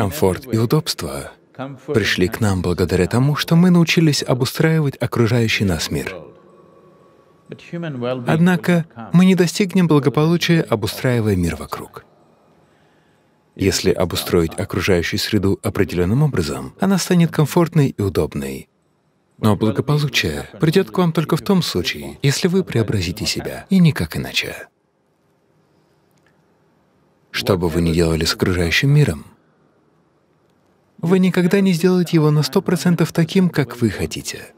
Комфорт и удобство пришли к нам благодаря тому, что мы научились обустраивать окружающий нас мир. Однако мы не достигнем благополучия, обустраивая мир вокруг. Если обустроить окружающую среду определенным образом, она станет комфортной и удобной. Но благополучие придет к вам только в том случае, если вы преобразите себя, и никак иначе. Что бы вы ни делали с окружающим миром, вы никогда не сделаете его на сто процентов таким, как вы хотите.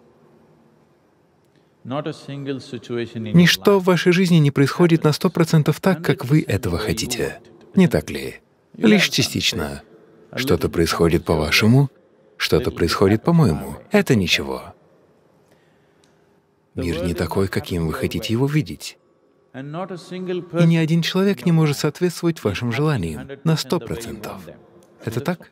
Ничто в вашей жизни не происходит на сто процентов так, как вы этого хотите. Не так ли? Лишь частично. Что-то происходит по-вашему, что-то происходит по-моему. Это ничего. Мир не такой, каким вы хотите его видеть. И ни один человек не может соответствовать вашим желаниям на сто процентов. Это так?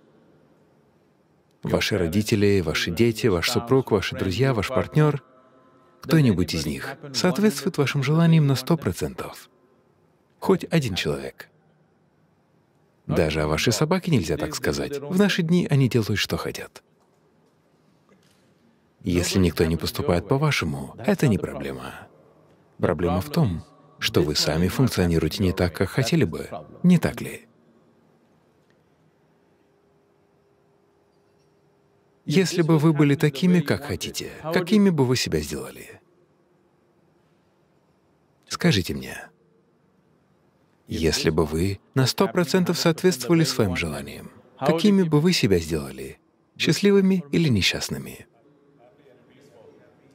Ваши родители, ваши дети, ваш супруг, ваши друзья, ваш партнер, кто-нибудь из них соответствует вашим желаниям на сто процентов? Хоть один человек. Даже о вашей собаке нельзя так сказать. В наши дни они делают, что хотят. Если никто не поступает по-вашему, это не проблема. Проблема в том, что вы сами функционируете не так, как хотели бы. Не так ли? Если бы вы были такими, как хотите, какими бы вы себя сделали? Скажите мне, если бы вы на сто процентов соответствовали своим желаниям, какими бы вы себя сделали, счастливыми или несчастными?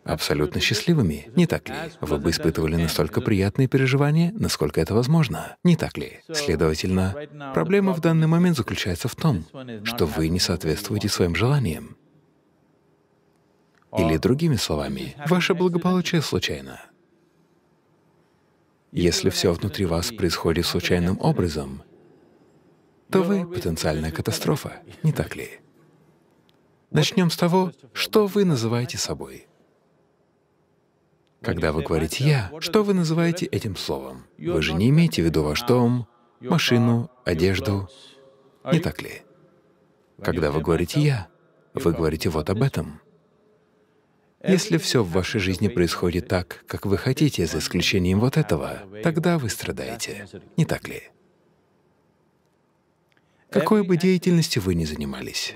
абсолютно счастливыми, не так ли? Вы бы испытывали настолько приятные переживания, насколько это возможно, не так ли? Следовательно, проблема в данный момент заключается в том, что вы не соответствуете своим желаниям. Или другими словами, ваше благополучие случайно. Если все внутри вас происходит случайным образом, то вы — потенциальная катастрофа, не так ли? Начнем с того, что вы называете собой. Когда вы говорите «я», что вы называете этим словом? Вы же не имеете в виду ваш дом, машину, одежду, не так ли? Когда вы говорите «я», вы говорите вот об этом. Если все в вашей жизни происходит так, как вы хотите, за исключением вот этого, тогда вы страдаете, не так ли? Какой бы деятельностью вы ни занимались,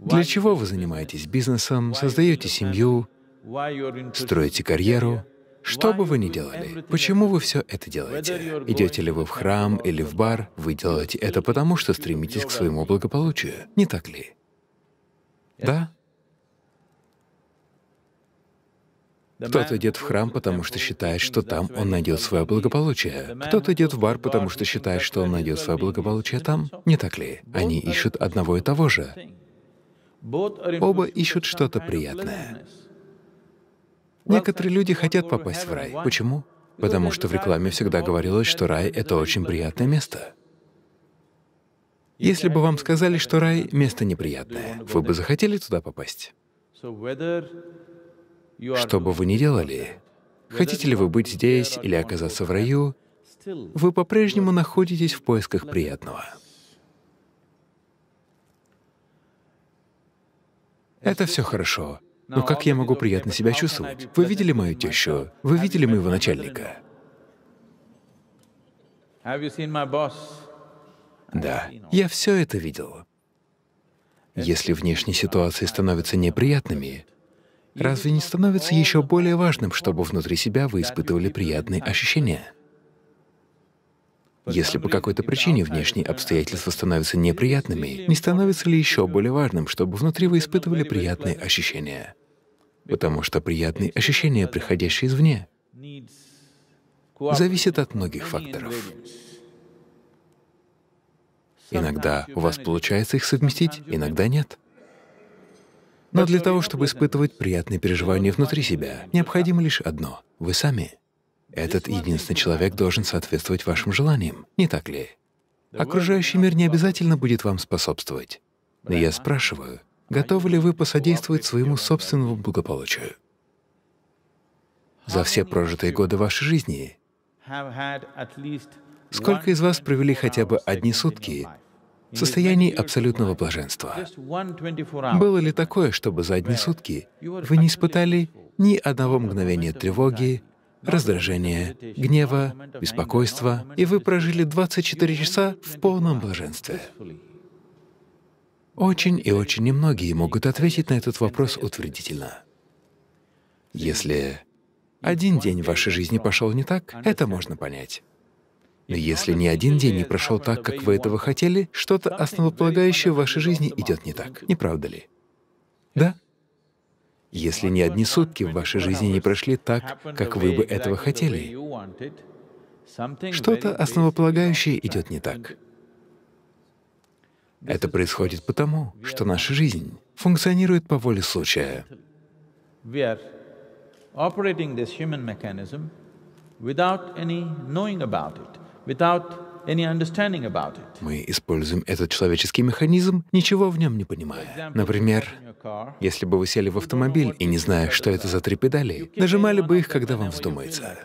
для чего вы занимаетесь бизнесом, создаете семью, строите карьеру? Что бы вы ни делали, почему вы все это делаете? Идете ли вы в храм или в бар, вы делаете это потому, что стремитесь к своему благополучию, не так ли? Да? Кто-то идет в храм, потому что считает, что там он найдет свое благополучие. Кто-то идет в бар, потому что считает, что он найдет свое благополучие там. Не так ли? Они ищут одного и того же. Оба ищут что-то приятное. Некоторые люди хотят попасть в рай. Почему? Потому что в рекламе всегда говорилось, что рай — это очень приятное место. Если бы вам сказали, что рай — место неприятное, вы бы захотели туда попасть? Что бы вы ни делали, хотите ли вы быть здесь или оказаться в раю, вы по-прежнему находитесь в поисках приятного. Это все хорошо. Но как я могу приятно себя чувствовать? Вы видели мою тещу? Вы видели моего начальника? Да, я все это видел. Если внешние ситуации становятся неприятными, разве не становится еще более важным, чтобы внутри себя вы испытывали приятные ощущения? Если по какой-то причине внешние обстоятельства становятся неприятными, не становится ли еще более важным, чтобы внутри вы испытывали приятные ощущения? Потому что приятные ощущения, приходящие извне, зависят от многих факторов. Иногда у вас получается их совместить, иногда нет. Но для того, чтобы испытывать приятные переживания внутри себя, необходимо лишь одно — вы сами — этот единственный человек должен соответствовать вашим желаниям, не так ли? Окружающий мир не обязательно будет вам способствовать. Но я спрашиваю, готовы ли вы посодействовать своему собственному благополучию? За все прожитые годы вашей жизни сколько из вас провели хотя бы одни сутки в состоянии абсолютного блаженства? Было ли такое, чтобы за одни сутки вы не испытали ни одного мгновения тревоги, раздражения, гнева, беспокойства, и вы прожили 24 часа в полном блаженстве. Очень и очень немногие могут ответить на этот вопрос утвердительно. Если один день в вашей жизни пошел не так, это можно понять. Но если ни один день не прошел так, как вы этого хотели, что-то основополагающее в вашей жизни идет не так. Не правда ли? Да? если ни одни сутки в вашей жизни не прошли так, как вы бы этого хотели. Что-то основополагающее идет не так. Это происходит потому, что наша жизнь функционирует по воле случая. without any knowing about it, without мы используем этот человеческий механизм, ничего в нем не понимая. Например, если бы вы сели в автомобиль и, не зная, что это за три педали, нажимали бы их, когда вам вздумается.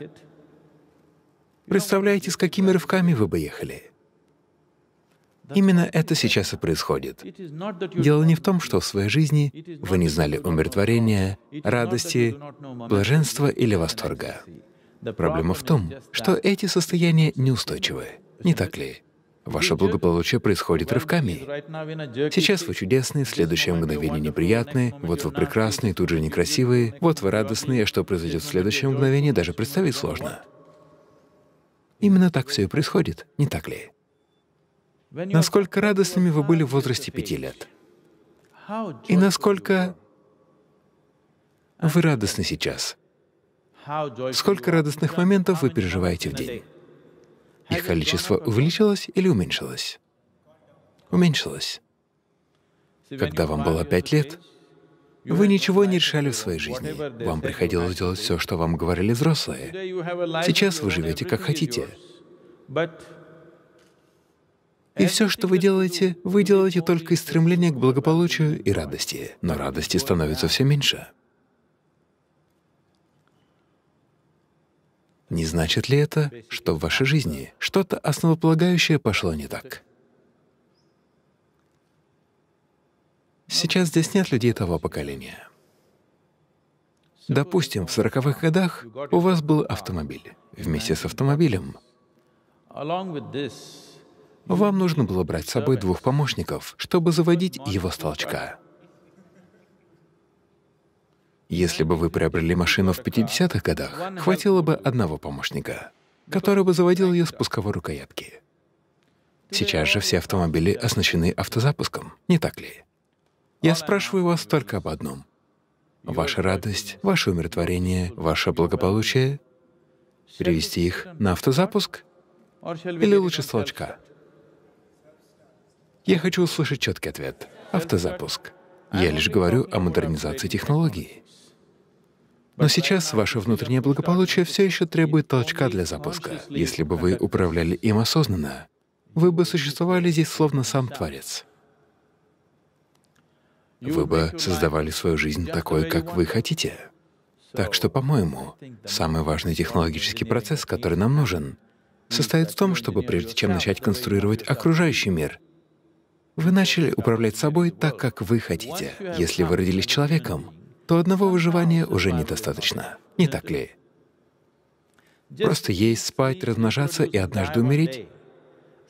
Представляете, с какими рывками вы бы ехали? Именно это сейчас и происходит. Дело не в том, что в своей жизни вы не знали умиротворения, радости, блаженства или восторга. Проблема в том, что эти состояния неустойчивы, не так ли? Ваше благополучие происходит рывками. Сейчас вы чудесные, следующее мгновение неприятные, вот вы прекрасные, тут же некрасивые, вот вы радостные, а что произойдет в следующем мгновении, даже представить сложно. Именно так все и происходит, не так ли? Насколько радостными вы были в возрасте пяти лет? И насколько вы радостны сейчас? Сколько радостных моментов вы переживаете в день? Их количество увеличилось или уменьшилось? Уменьшилось. Когда вам было пять лет, вы ничего не решали в своей жизни. Вам приходилось делать все, что вам говорили взрослые. Сейчас вы живете как хотите. И все, что вы делаете, вы делаете только из стремления к благополучию и радости. Но радости становится все меньше. Не значит ли это, что в вашей жизни что-то основополагающее пошло не так? Сейчас здесь нет людей того поколения. Допустим, в сороковых годах у вас был автомобиль. Вместе с автомобилем вам нужно было брать с собой двух помощников, чтобы заводить его с толчка. Если бы вы приобрели машину в 50-х годах, хватило бы одного помощника, который бы заводил ее с пусковой рукоятки. Сейчас же все автомобили оснащены автозапуском, не так ли? Я спрашиваю вас только об одном. Ваша радость, ваше умиротворение, ваше благополучие — перевести их на автозапуск или лучше с толчка? Я хочу услышать четкий ответ — автозапуск. Я лишь говорю о модернизации технологии. Но сейчас ваше внутреннее благополучие все еще требует толчка для запуска. Если бы вы управляли им осознанно, вы бы существовали здесь словно сам Творец. Вы бы создавали свою жизнь такой, как вы хотите. Так что, по-моему, самый важный технологический процесс, который нам нужен, состоит в том, чтобы прежде чем начать конструировать окружающий мир, вы начали управлять собой так, как вы хотите. Если вы родились человеком, то одного выживания уже недостаточно. Не так ли? Просто есть, спать, размножаться и однажды умереть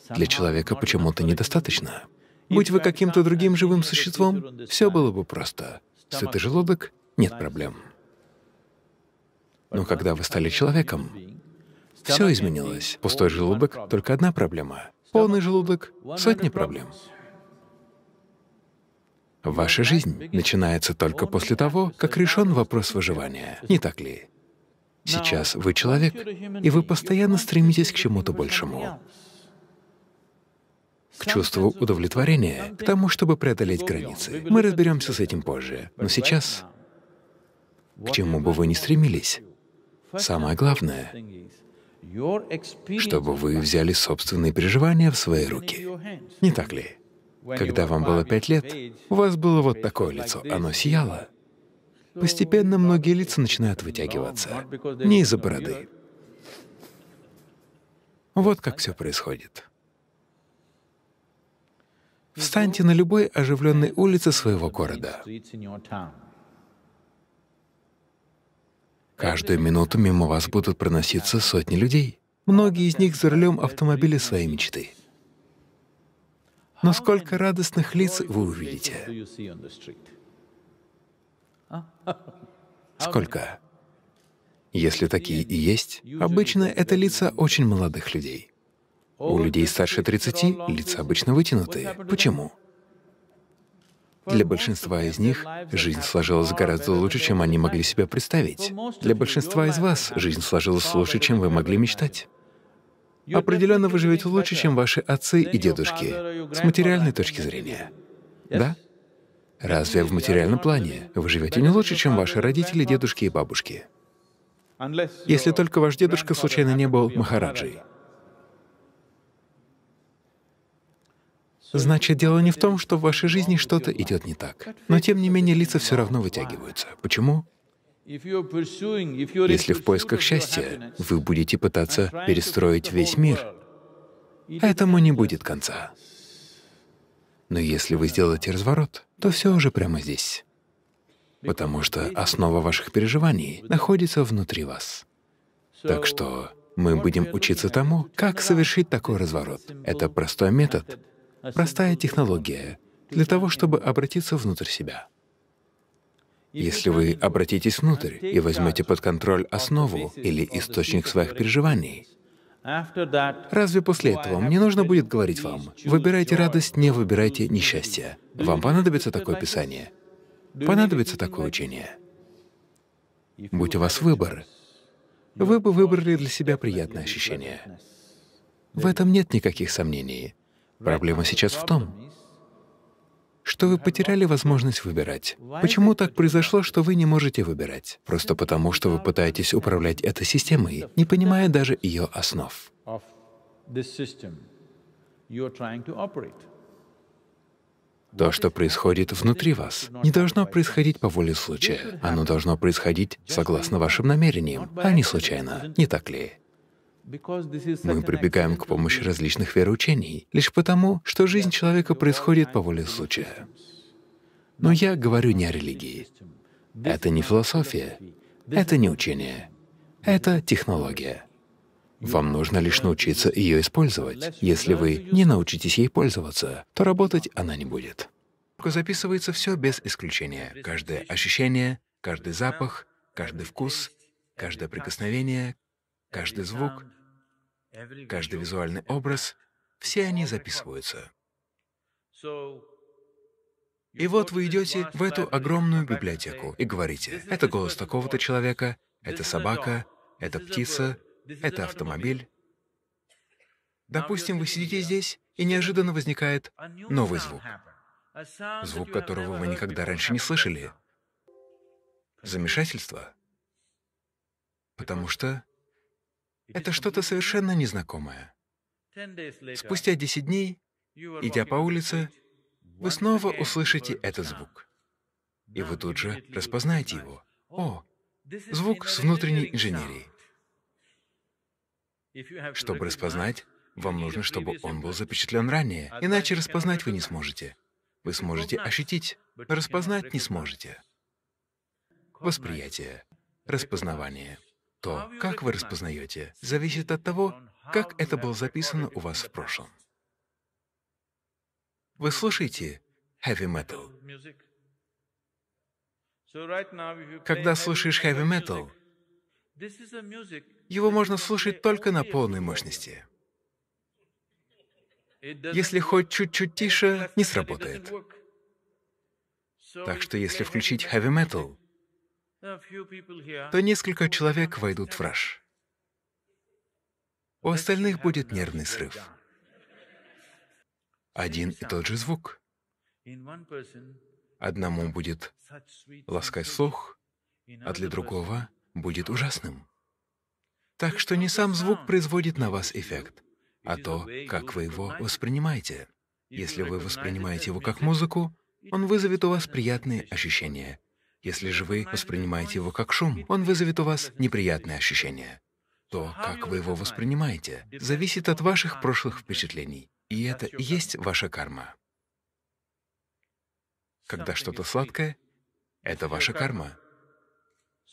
для человека почему-то недостаточно. Будь вы каким-то другим живым существом, все было бы просто. Сытый желудок — нет проблем. Но когда вы стали человеком, все изменилось. Пустой желудок — только одна проблема. Полный желудок — сотни проблем. Ваша жизнь начинается только после того, как решен вопрос выживания, не так ли? Сейчас вы человек, и вы постоянно стремитесь к чему-то большему, к чувству удовлетворения, к тому, чтобы преодолеть границы. Мы разберемся с этим позже, но сейчас, к чему бы вы ни стремились, самое главное — чтобы вы взяли собственные переживания в свои руки. Не так ли? Когда вам было пять лет, у вас было вот такое лицо, оно сияло. Постепенно многие лица начинают вытягиваться, не из-за бороды. Вот как все происходит. Встаньте на любой оживленной улице своего города. Каждую минуту мимо вас будут проноситься сотни людей. Многие из них за рулем автомобиля своей мечты. Но сколько радостных лиц вы увидите? Сколько? Если такие и есть, обычно это лица очень молодых людей. У людей старше 30 лица обычно вытянутые. Почему? Для большинства из них жизнь сложилась гораздо лучше, чем они могли себе представить. Для большинства из вас жизнь сложилась лучше, чем вы могли мечтать. Определенно вы живете лучше, чем ваши отцы и дедушки, с материальной точки зрения. Да? Разве в материальном плане вы живете не лучше, чем ваши родители, дедушки и бабушки? Если только ваш дедушка случайно не был Махараджей. Значит, дело не в том, что в вашей жизни что-то идет не так. Но тем не менее лица все равно вытягиваются. Почему? Если в поисках счастья вы будете пытаться перестроить весь мир, этому не будет конца. Но если вы сделаете разворот, то все уже прямо здесь. Потому что основа ваших переживаний находится внутри вас. Так что мы будем учиться тому, как совершить такой разворот. Это простой метод, простая технология для того, чтобы обратиться внутрь себя. Если вы обратитесь внутрь и возьмете под контроль основу или источник своих переживаний, Разве после этого мне нужно будет говорить вам, выбирайте радость, не выбирайте несчастье? Вам понадобится такое писание? Понадобится такое учение? Будь у вас выбор, вы бы выбрали для себя приятное ощущение. В этом нет никаких сомнений. Проблема сейчас в том, что вы потеряли возможность выбирать. Почему так произошло, что вы не можете выбирать? Просто потому, что вы пытаетесь управлять этой системой, не понимая даже ее основ. То, что происходит внутри вас, не должно происходить по воле случая. Оно должно происходить согласно вашим намерениям, а не случайно, не так ли? Мы прибегаем к помощи различных вероучений лишь потому, что жизнь человека происходит по воле случая. Но я говорю не о религии. Это не философия, это не учение, это технология. Вам нужно лишь научиться ее использовать. Если вы не научитесь ей пользоваться, то работать она не будет. Записывается все без исключения. Каждое ощущение, каждый запах, каждый вкус, каждое прикосновение, каждый звук, каждый визуальный образ, все они записываются. И вот вы идете в эту огромную библиотеку и говорите, это голос такого-то человека, это собака, это птица, это автомобиль. Допустим, вы сидите здесь, и неожиданно возникает новый звук. Звук, которого вы никогда раньше не слышали. Замешательство. Потому что это что-то совершенно незнакомое. Спустя 10 дней, идя по улице, вы снова услышите этот звук. И вы тут же распознаете его. О, звук с внутренней инженерией. Чтобы распознать, вам нужно, чтобы он был запечатлен ранее, иначе распознать вы не сможете. Вы сможете ощутить, распознать не сможете. Восприятие, распознавание — то, как вы распознаете, зависит от того, как это было записано у вас в прошлом. Вы слушаете heavy metal. Когда слушаешь heavy metal, его можно слушать только на полной мощности. Если хоть чуть-чуть тише, не сработает. Так что если включить heavy metal, то несколько человек войдут в раж. У остальных будет нервный срыв. Один и тот же звук. Одному будет ласкать слух, а для другого будет ужасным. Так что не сам звук производит на вас эффект, а то, как вы его воспринимаете. Если вы воспринимаете его как музыку, он вызовет у вас приятные ощущения, если же вы воспринимаете его как шум, он вызовет у вас неприятные ощущения. То, как вы его воспринимаете, зависит от ваших прошлых впечатлений. И это и есть ваша карма. Когда что-то сладкое, это ваша карма.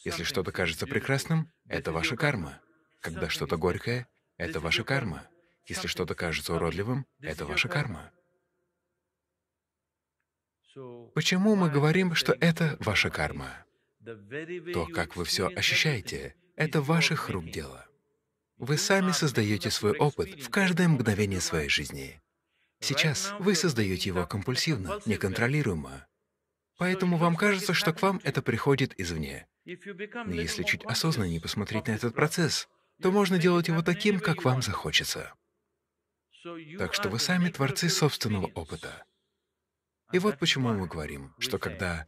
Если что-то кажется прекрасным, это ваша карма. Когда что-то горькое, это ваша карма. Если что-то кажется уродливым, это ваша карма. Почему мы говорим, что это ваша карма? То, как вы все ощущаете, это ваших рук дело. Вы сами создаете свой опыт в каждое мгновение своей жизни. Сейчас вы создаете его компульсивно, неконтролируемо. Поэтому вам кажется, что к вам это приходит извне. Но если чуть осознаннее посмотреть на этот процесс, то можно делать его таким, как вам захочется. Так что вы сами творцы собственного опыта. И вот почему мы говорим, что когда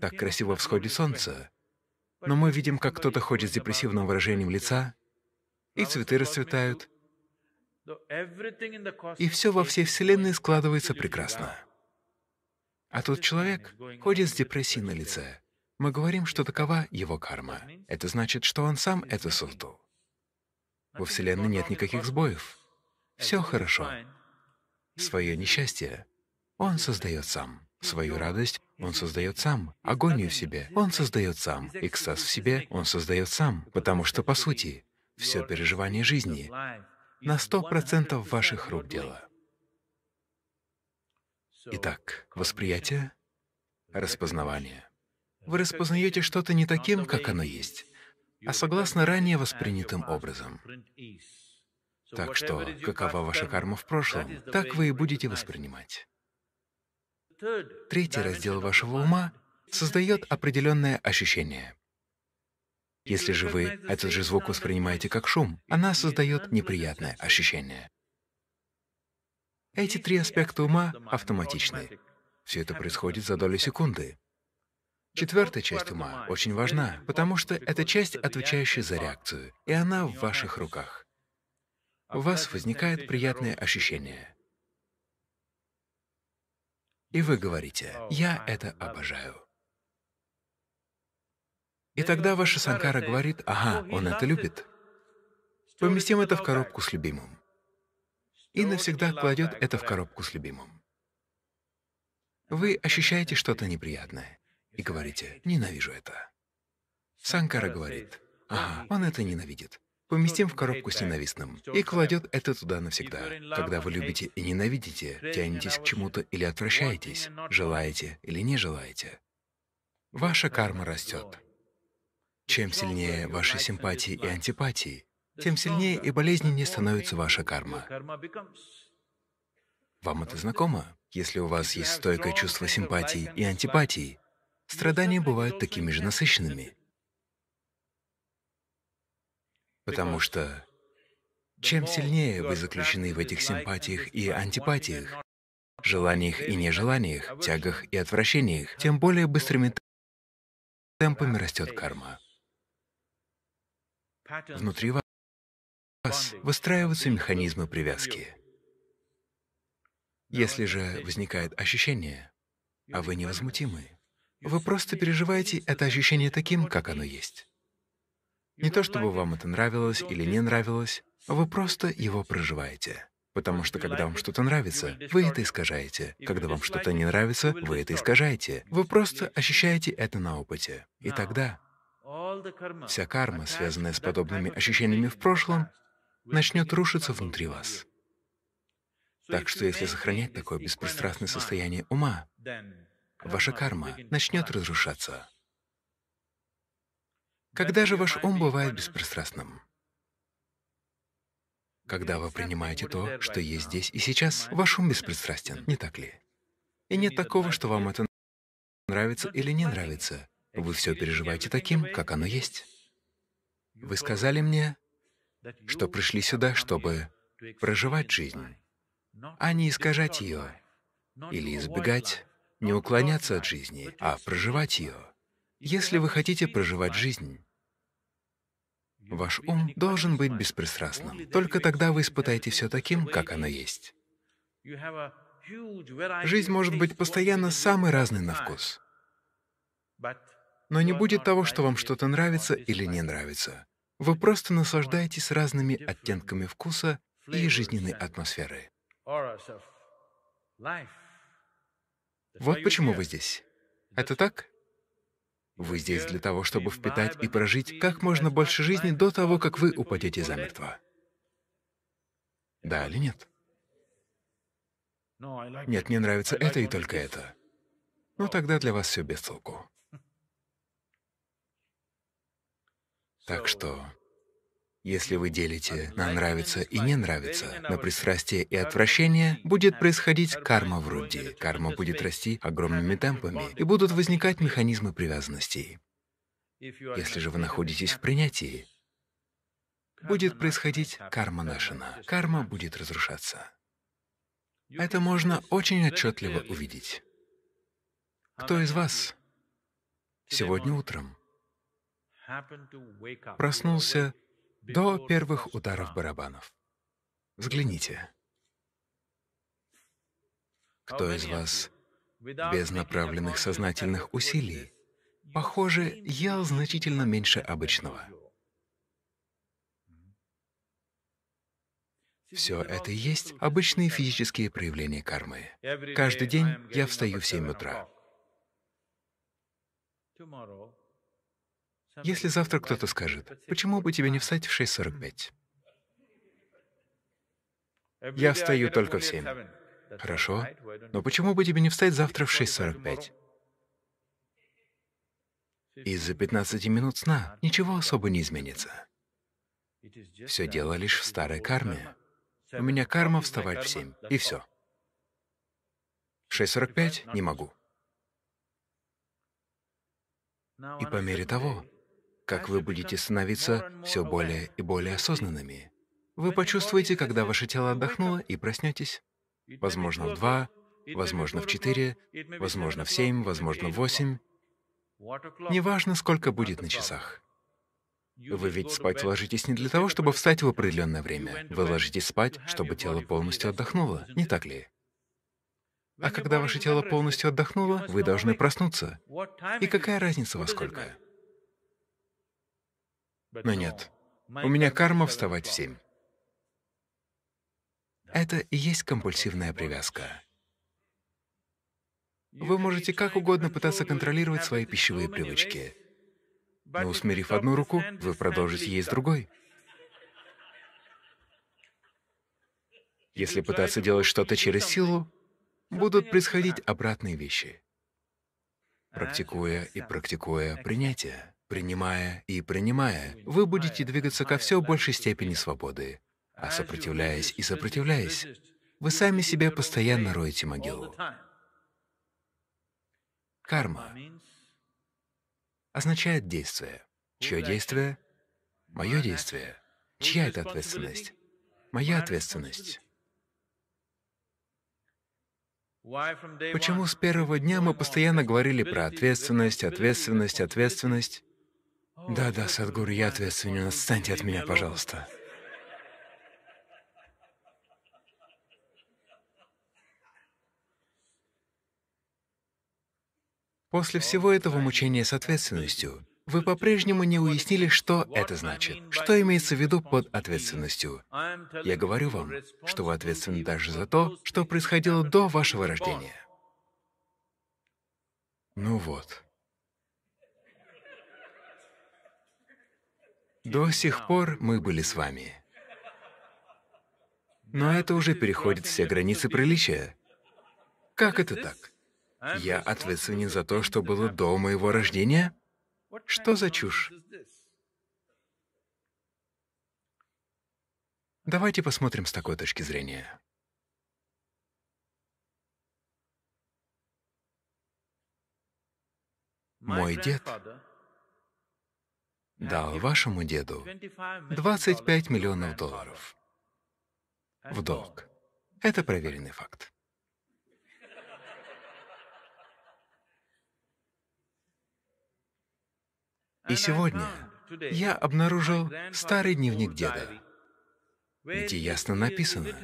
так красиво всходит солнце, но мы видим, как кто-то ходит с депрессивным выражением лица, и цветы расцветают, и все во всей Вселенной складывается прекрасно. А тут человек ходит с депрессией на лице. Мы говорим, что такова его карма. Это значит, что он сам это создал. Во Вселенной нет никаких сбоев. Все хорошо. Свое несчастье он создает сам. Свою радость он создает сам, агонию в себе он создает сам, экстаз в себе он создает сам, потому что, по сути, все переживание жизни на сто процентов ваших рук дело. Итак, восприятие, распознавание. Вы распознаете что-то не таким, как оно есть, а согласно ранее воспринятым образом. Так что, какова ваша карма в прошлом, так вы и будете воспринимать. Третий раздел вашего ума создает определенное ощущение. Если же вы этот же звук воспринимаете как шум, она создает неприятное ощущение. Эти три аспекта ума автоматичны. Все это происходит за доли секунды. Четвертая часть ума очень важна, потому что это часть, отвечающая за реакцию, и она в ваших руках. У вас возникает приятное ощущение. И вы говорите, «Я это обожаю». И тогда ваша санкара говорит, «Ага, он это любит». Поместим это в коробку с любимым. И навсегда кладет это в коробку с любимым. Вы ощущаете что-то неприятное и говорите, «Ненавижу это». Санкара говорит, «Ага, он это ненавидит» поместим в коробку с ненавистным и кладет это туда навсегда. Когда вы любите и ненавидите, тянетесь к чему-то или отвращаетесь, желаете или не желаете, ваша карма растет. Чем сильнее ваши симпатии и антипатии, тем сильнее и болезненнее становится ваша карма. Вам это знакомо? Если у вас есть стойкое чувство симпатии и антипатии, страдания бывают такими же насыщенными. Потому что чем сильнее вы заключены в этих симпатиях и антипатиях, желаниях и нежеланиях, тягах и отвращениях, тем более быстрыми темпами растет карма. Внутри вас выстраиваются механизмы привязки. Если же возникает ощущение, а вы невозмутимы, вы просто переживаете это ощущение таким, как оно есть. Не то чтобы вам это нравилось или не нравилось, вы просто его проживаете. Потому что когда вам что-то нравится, вы это искажаете. Когда вам что-то не нравится, вы это искажаете. Вы просто ощущаете это на опыте. И тогда вся карма, связанная с подобными ощущениями в прошлом, начнет рушиться внутри вас. Так что если сохранять такое беспристрастное состояние ума, ваша карма начнет разрушаться. Когда же ваш ум бывает беспристрастным? Когда вы принимаете то, что есть здесь и сейчас, ваш ум беспристрастен, не так ли? И нет такого, что вам это нравится или не нравится. Вы все переживаете таким, как оно есть. Вы сказали мне, что пришли сюда, чтобы проживать жизнь, а не искажать ее или избегать, не уклоняться от жизни, а проживать ее. Если вы хотите проживать жизнь, Ваш ум должен быть беспристрастным. Только тогда вы испытаете все таким, как оно есть. Жизнь может быть постоянно самой разной на вкус. Но не будет того, что вам что-то нравится или не нравится. Вы просто наслаждаетесь разными оттенками вкуса и жизненной атмосферы. Вот почему вы здесь. Это так? Вы здесь для того, чтобы впитать и прожить как можно больше жизни до того, как вы упадете замертво. Да или нет? Нет, мне нравится это и только это. Ну тогда для вас все без толку. Так что если вы делите на нравится и не нравится, на пристрастие и отвращение, будет происходить карма в руди. Карма будет расти огромными темпами, и будут возникать механизмы привязанностей. Если же вы находитесь в принятии, будет происходить карма нашина. Карма будет разрушаться. Это можно очень отчетливо увидеть. Кто из вас сегодня утром проснулся до первых ударов барабанов. Взгляните. Кто из вас без направленных сознательных усилий, похоже, ел значительно меньше обычного? Все это и есть обычные физические проявления кармы. Каждый день я встаю в 7 утра. Если завтра кто-то скажет, почему бы тебе не встать в 6.45? Я встаю только в 7. Хорошо, но почему бы тебе не встать завтра в 6.45? Из-за 15 минут сна ничего особо не изменится. Все дело лишь в старой карме. У меня карма вставать в 7, и все. 6.45 не могу. И по мере того, как вы будете становиться все более и более осознанными. Вы почувствуете, когда ваше тело отдохнуло и проснетесь. Возможно, в два, возможно, в четыре, возможно, в семь, возможно, в восемь. Неважно, сколько будет на часах. Вы ведь спать ложитесь не для того, чтобы встать в определенное время. Вы ложитесь спать, чтобы тело полностью отдохнуло, не так ли? А когда ваше тело полностью отдохнуло, вы должны проснуться. И какая разница во сколько? Но нет. У меня карма вставать в семь. Это и есть компульсивная привязка. Вы можете как угодно пытаться контролировать свои пищевые привычки, но усмирив одну руку, вы продолжите есть другой. Если пытаться делать что-то через силу, будут происходить обратные вещи. Практикуя и практикуя принятие, Принимая и принимая, вы будете двигаться ко все большей степени свободы. А сопротивляясь и сопротивляясь, вы сами себе постоянно роете могилу. Карма означает действие. Чье действие? Мое действие. Чья это ответственность? Моя ответственность. Почему с первого дня мы постоянно говорили про ответственность, ответственность, ответственность? Да-да, Садгуру, я ответственен. Отстаньте от меня, пожалуйста. После всего этого мучения с ответственностью, вы по-прежнему не уяснили, что это значит, что имеется в виду под ответственностью. Я говорю вам, что вы ответственны даже за то, что происходило до вашего рождения. Ну вот. До сих пор мы были с вами. Но это уже переходит все границы приличия. Как это так? Я ответственен за то, что было до моего рождения? Что за чушь? Давайте посмотрим с такой точки зрения. Мой дед дал вашему деду 25 миллионов долларов в долг. Это проверенный факт. И сегодня я обнаружил старый дневник деда, где ясно написано,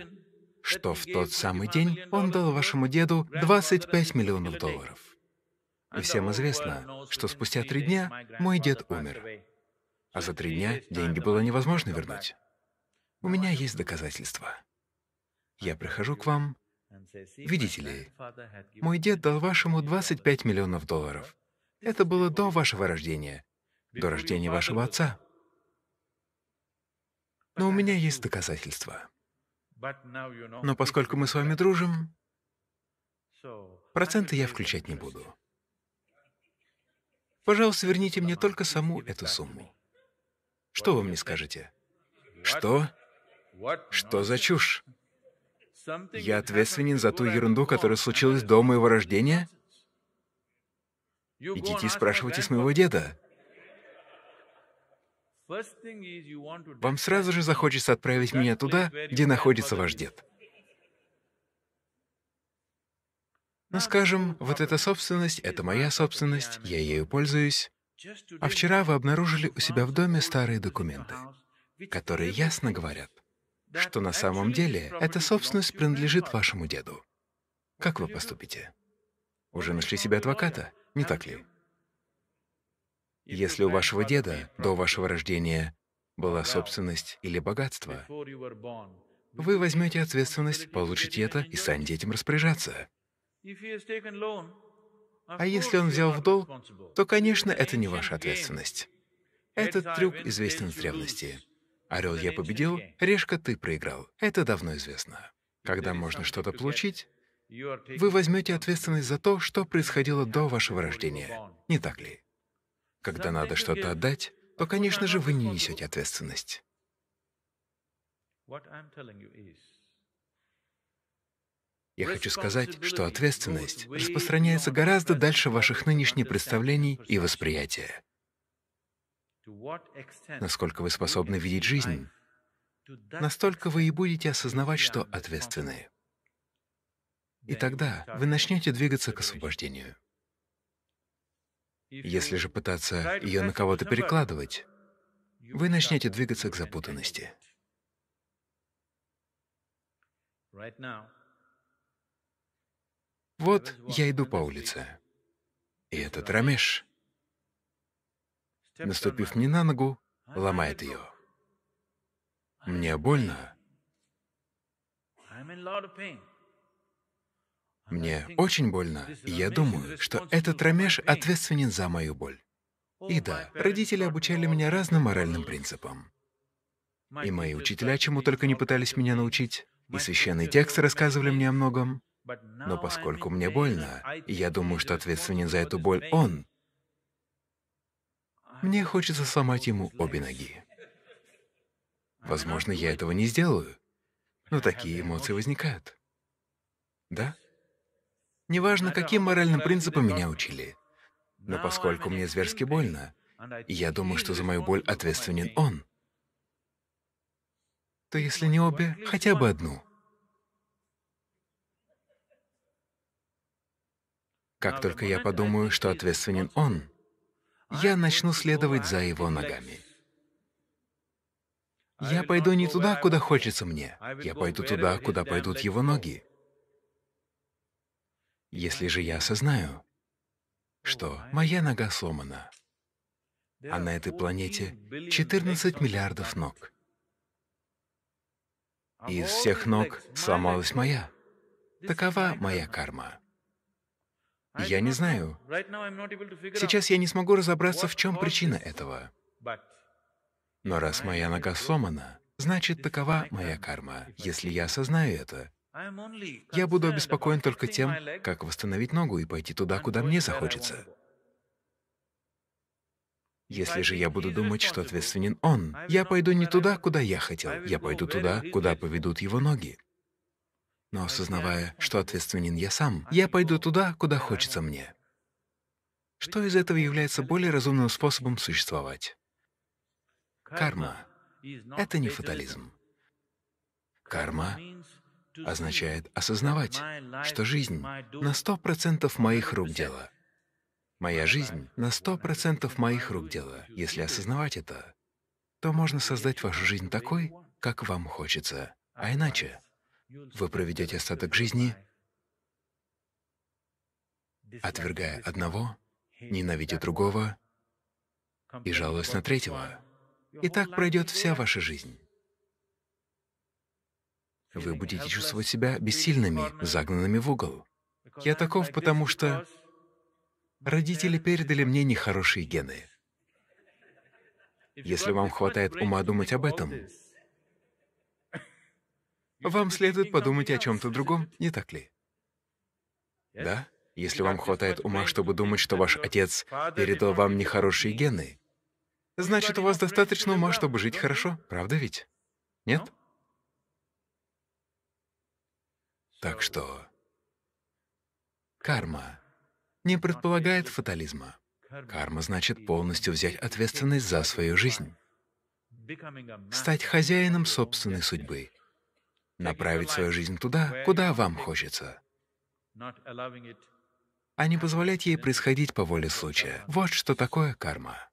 что в тот самый день он дал вашему деду 25 миллионов долларов. И всем известно, что спустя три дня мой дед умер а за три дня деньги было невозможно вернуть. У меня есть доказательства. Я прихожу к вам. Видите ли, мой дед дал вашему 25 миллионов долларов. Это было до вашего рождения, до рождения вашего отца. Но у меня есть доказательства. Но поскольку мы с вами дружим, проценты я включать не буду. Пожалуйста, верните мне только саму эту сумму. Что вы мне скажете? Что? Что за чушь? Я ответственен за ту ерунду, которая случилась до моего рождения? Идите и спрашивайте с моего деда. Вам сразу же захочется отправить меня туда, где находится ваш дед. Ну, скажем, вот эта собственность — это моя собственность, я ею пользуюсь. А вчера вы обнаружили у себя в доме старые документы, которые ясно говорят, что на самом деле эта собственность принадлежит вашему деду. Как вы поступите? Уже нашли себе адвоката, не так ли? Если у вашего деда до вашего рождения была собственность или богатство, вы возьмете ответственность, получите это и станете этим распоряжаться. А если он взял в долг, то, конечно, это не ваша ответственность. Этот трюк известен с древности. «Орел, я победил, решка, ты проиграл». Это давно известно. Когда можно что-то получить, вы возьмете ответственность за то, что происходило до вашего рождения, не так ли? Когда надо что-то отдать, то, конечно же, вы не несете ответственность. What I'm telling you is я хочу сказать, что ответственность распространяется гораздо дальше ваших нынешних представлений и восприятия. Насколько вы способны видеть жизнь, настолько вы и будете осознавать, что ответственны. И тогда вы начнете двигаться к освобождению. Если же пытаться ее на кого-то перекладывать, вы начнете двигаться к запутанности. Вот я иду по улице. И этот Рамеш, наступив мне на ногу, ломает ее. Мне больно. Мне очень больно, и я думаю, что этот Рамеш ответственен за мою боль. И да, родители обучали меня разным моральным принципам. И мои учителя чему только не пытались меня научить, и священные тексты рассказывали мне о многом. Но поскольку мне больно, я думаю, что ответственен за эту боль он. Мне хочется сломать ему обе ноги. Возможно, я этого не сделаю, но такие эмоции возникают. Да? Неважно, каким моральным принципам меня учили. Но поскольку мне зверски больно, я думаю, что за мою боль ответственен он. То если не обе, хотя бы одну — Как только я подумаю, что ответственен он, я начну следовать за его ногами. Я пойду не туда, куда хочется мне. Я пойду туда, куда пойдут его ноги. Если же я осознаю, что моя нога сломана, а на этой планете 14 миллиардов ног. из всех ног сломалась моя. Такова моя карма. Я не знаю. Сейчас я не смогу разобраться, в чем причина этого. Но раз моя нога сломана, значит, такова моя карма. Если я осознаю это, я буду обеспокоен только тем, как восстановить ногу и пойти туда, куда мне захочется. Если же я буду думать, что ответственен он, я пойду не туда, куда я хотел, я пойду туда, куда поведут его ноги но осознавая, что ответственен я сам, я пойду туда, куда хочется мне. Что из этого является более разумным способом существовать? Карма — это не фатализм. Карма означает осознавать, что жизнь на сто процентов моих рук дело. Моя жизнь на сто процентов моих рук дело. Если осознавать это, то можно создать вашу жизнь такой, как вам хочется. А иначе вы проведете остаток жизни, отвергая одного, ненавидя другого и жалуясь на третьего. И так пройдет вся ваша жизнь. Вы будете чувствовать себя бессильными, загнанными в угол. Я таков, потому что родители передали мне нехорошие гены. Если вам хватает ума думать об этом, вам следует подумать о чем-то другом, не так ли? Да? Если вам хватает ума, чтобы думать, что ваш отец передал вам нехорошие гены, значит, у вас достаточно ума, чтобы жить хорошо, правда ведь? Нет? Так что карма не предполагает фатализма. Карма значит полностью взять ответственность за свою жизнь, стать хозяином собственной судьбы, направить свою жизнь туда, куда вам хочется, а не позволять ей происходить по воле случая. Вот что такое карма.